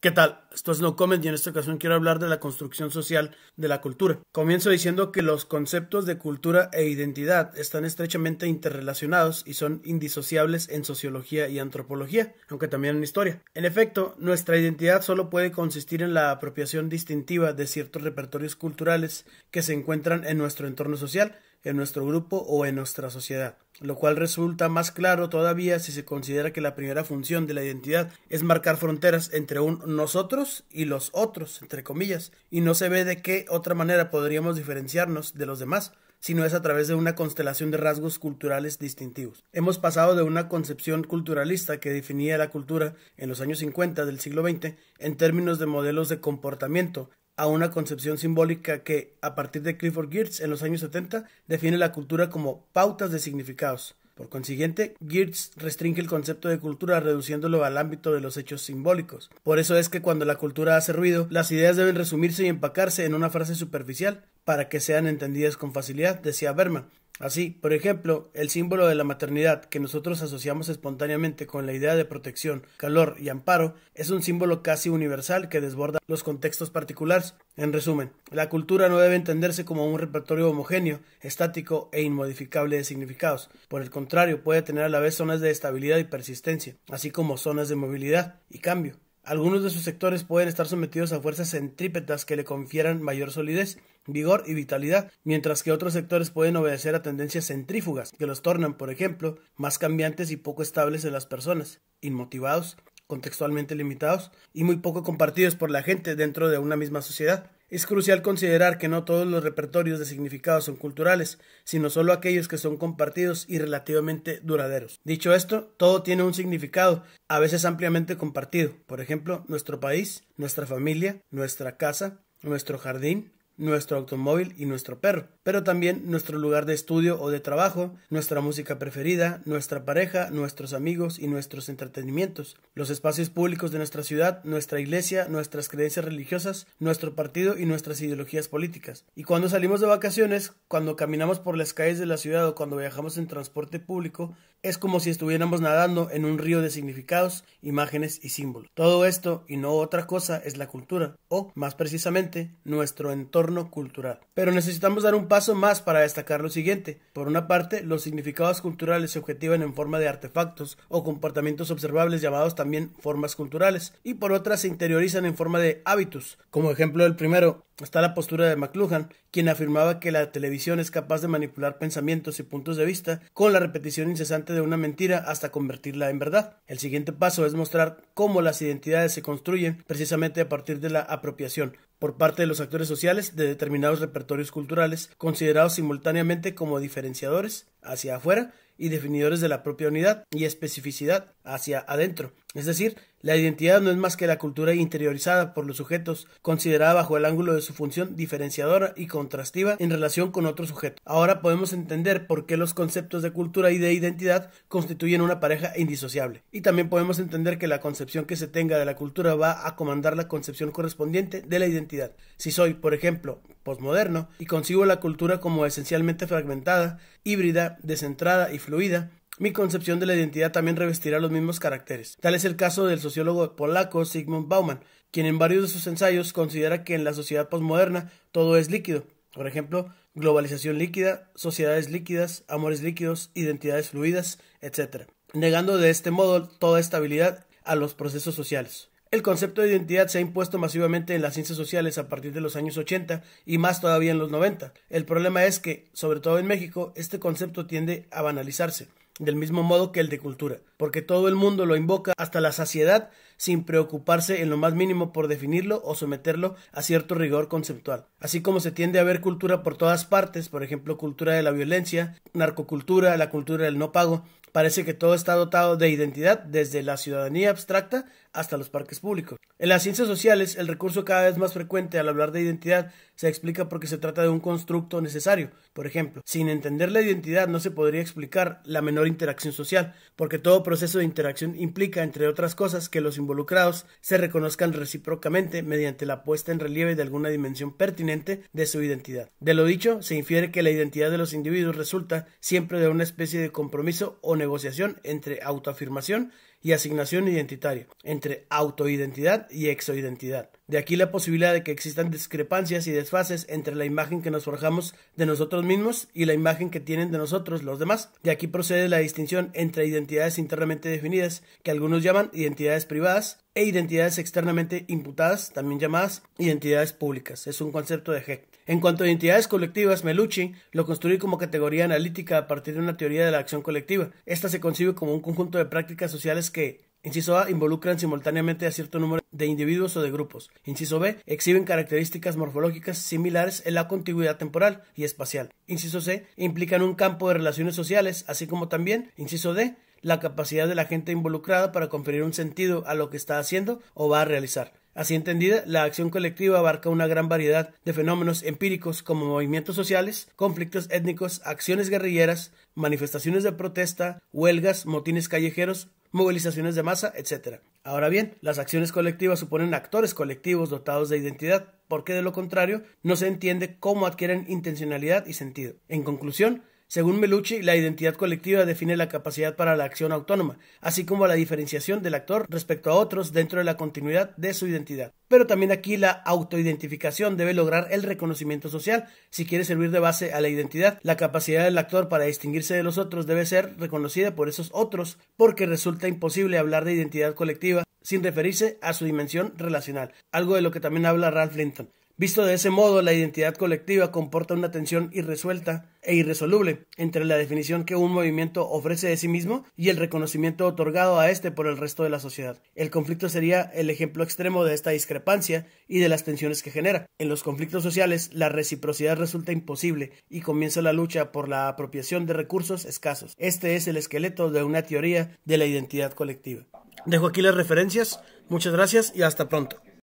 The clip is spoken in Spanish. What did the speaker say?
¿Qué tal? Esto es No Comment y en esta ocasión quiero hablar de la construcción social de la cultura. Comienzo diciendo que los conceptos de cultura e identidad están estrechamente interrelacionados y son indisociables en sociología y antropología, aunque también en historia. En efecto, nuestra identidad solo puede consistir en la apropiación distintiva de ciertos repertorios culturales que se encuentran en nuestro entorno social, en nuestro grupo o en nuestra sociedad, lo cual resulta más claro todavía si se considera que la primera función de la identidad es marcar fronteras entre un nosotros y los otros, entre comillas, y no se ve de qué otra manera podríamos diferenciarnos de los demás si no es a través de una constelación de rasgos culturales distintivos. Hemos pasado de una concepción culturalista que definía la cultura en los años 50 del siglo XX en términos de modelos de comportamiento a una concepción simbólica que, a partir de Clifford Geertz en los años 70, define la cultura como pautas de significados. Por consiguiente, Geertz restringe el concepto de cultura reduciéndolo al ámbito de los hechos simbólicos. Por eso es que cuando la cultura hace ruido, las ideas deben resumirse y empacarse en una frase superficial para que sean entendidas con facilidad, decía Berman. Así, por ejemplo, el símbolo de la maternidad, que nosotros asociamos espontáneamente con la idea de protección, calor y amparo, es un símbolo casi universal que desborda los contextos particulares. En resumen, la cultura no debe entenderse como un repertorio homogéneo, estático e inmodificable de significados. Por el contrario, puede tener a la vez zonas de estabilidad y persistencia, así como zonas de movilidad y cambio. Algunos de sus sectores pueden estar sometidos a fuerzas centrípetas que le confieran mayor solidez vigor y vitalidad, mientras que otros sectores pueden obedecer a tendencias centrífugas que los tornan, por ejemplo, más cambiantes y poco estables en las personas, inmotivados, contextualmente limitados y muy poco compartidos por la gente dentro de una misma sociedad. Es crucial considerar que no todos los repertorios de significados son culturales, sino solo aquellos que son compartidos y relativamente duraderos. Dicho esto, todo tiene un significado, a veces ampliamente compartido. Por ejemplo, nuestro país, nuestra familia, nuestra casa, nuestro jardín, nuestro automóvil y nuestro perro, pero también nuestro lugar de estudio o de trabajo, nuestra música preferida, nuestra pareja, nuestros amigos y nuestros entretenimientos, los espacios públicos de nuestra ciudad, nuestra iglesia, nuestras creencias religiosas, nuestro partido y nuestras ideologías políticas. Y cuando salimos de vacaciones, cuando caminamos por las calles de la ciudad o cuando viajamos en transporte público, es como si estuviéramos nadando en un río de significados, imágenes y símbolos. Todo esto y no otra cosa es la cultura, o más precisamente, nuestro entorno cultural. Pero necesitamos dar un paso más para destacar lo siguiente. Por una parte, los significados culturales se objetivan en forma de artefactos o comportamientos observables llamados también formas culturales, y por otra se interiorizan en forma de hábitos. Como ejemplo del primero, está la postura de McLuhan, quien afirmaba que la televisión es capaz de manipular pensamientos y puntos de vista con la repetición incesante de una mentira hasta convertirla en verdad. El siguiente paso es mostrar cómo las identidades se construyen precisamente a partir de la apropiación, por parte de los actores sociales de determinados repertorios culturales, considerados simultáneamente como diferenciadores hacia afuera y definidores de la propia unidad y especificidad hacia adentro, es decir, la identidad no es más que la cultura interiorizada por los sujetos, considerada bajo el ángulo de su función diferenciadora y contrastiva en relación con otro sujeto. Ahora podemos entender por qué los conceptos de cultura y de identidad constituyen una pareja indisociable. Y también podemos entender que la concepción que se tenga de la cultura va a comandar la concepción correspondiente de la identidad. Si soy, por ejemplo, posmoderno y consigo la cultura como esencialmente fragmentada, híbrida, descentrada y fluida, mi concepción de la identidad también revestirá los mismos caracteres. Tal es el caso del sociólogo polaco Sigmund Bauman, quien en varios de sus ensayos considera que en la sociedad posmoderna todo es líquido. Por ejemplo, globalización líquida, sociedades líquidas, amores líquidos, identidades fluidas, etc. Negando de este modo toda estabilidad a los procesos sociales. El concepto de identidad se ha impuesto masivamente en las ciencias sociales a partir de los años 80 y más todavía en los 90. El problema es que, sobre todo en México, este concepto tiende a banalizarse del mismo modo que el de cultura, porque todo el mundo lo invoca hasta la saciedad sin preocuparse en lo más mínimo por definirlo o someterlo a cierto rigor conceptual. Así como se tiende a ver cultura por todas partes, por ejemplo, cultura de la violencia, narcocultura, la cultura del no pago, parece que todo está dotado de identidad desde la ciudadanía abstracta hasta los parques públicos. En las ciencias sociales, el recurso cada vez más frecuente al hablar de identidad se explica porque se trata de un constructo necesario. Por ejemplo, sin entender la identidad no se podría explicar la menor interacción social, porque todo proceso de interacción implica, entre otras cosas, que los involucrados se reconozcan recíprocamente mediante la puesta en relieve de alguna dimensión pertinente de su identidad. De lo dicho, se infiere que la identidad de los individuos resulta siempre de una especie de compromiso o negociación entre autoafirmación y asignación identitaria entre autoidentidad y exoidentidad. De aquí la posibilidad de que existan discrepancias y desfases entre la imagen que nos forjamos de nosotros mismos y la imagen que tienen de nosotros los demás. De aquí procede la distinción entre identidades internamente definidas, que algunos llaman identidades privadas, e identidades externamente imputadas, también llamadas identidades públicas. Es un concepto de Hecht. En cuanto a identidades colectivas, Melucci lo construye como categoría analítica a partir de una teoría de la acción colectiva. Esta se concibe como un conjunto de prácticas sociales que, Inciso A. Involucran simultáneamente a cierto número de individuos o de grupos. Inciso B. Exhiben características morfológicas similares en la contigüidad temporal y espacial. Inciso C. Implican un campo de relaciones sociales, así como también, inciso D, la capacidad de la gente involucrada para conferir un sentido a lo que está haciendo o va a realizar. Así entendida, la acción colectiva abarca una gran variedad de fenómenos empíricos como movimientos sociales, conflictos étnicos, acciones guerrilleras, manifestaciones de protesta, huelgas, motines callejeros, movilizaciones de masa, etc. Ahora bien, las acciones colectivas suponen actores colectivos dotados de identidad, porque de lo contrario no se entiende cómo adquieren intencionalidad y sentido. En conclusión, según Melucci, la identidad colectiva define la capacidad para la acción autónoma, así como la diferenciación del actor respecto a otros dentro de la continuidad de su identidad. Pero también aquí la autoidentificación debe lograr el reconocimiento social. Si quiere servir de base a la identidad, la capacidad del actor para distinguirse de los otros debe ser reconocida por esos otros, porque resulta imposible hablar de identidad colectiva sin referirse a su dimensión relacional, algo de lo que también habla Ralph Linton. Visto de ese modo, la identidad colectiva comporta una tensión irresuelta e irresoluble entre la definición que un movimiento ofrece de sí mismo y el reconocimiento otorgado a éste por el resto de la sociedad. El conflicto sería el ejemplo extremo de esta discrepancia y de las tensiones que genera. En los conflictos sociales, la reciprocidad resulta imposible y comienza la lucha por la apropiación de recursos escasos. Este es el esqueleto de una teoría de la identidad colectiva. Dejo aquí las referencias, muchas gracias y hasta pronto.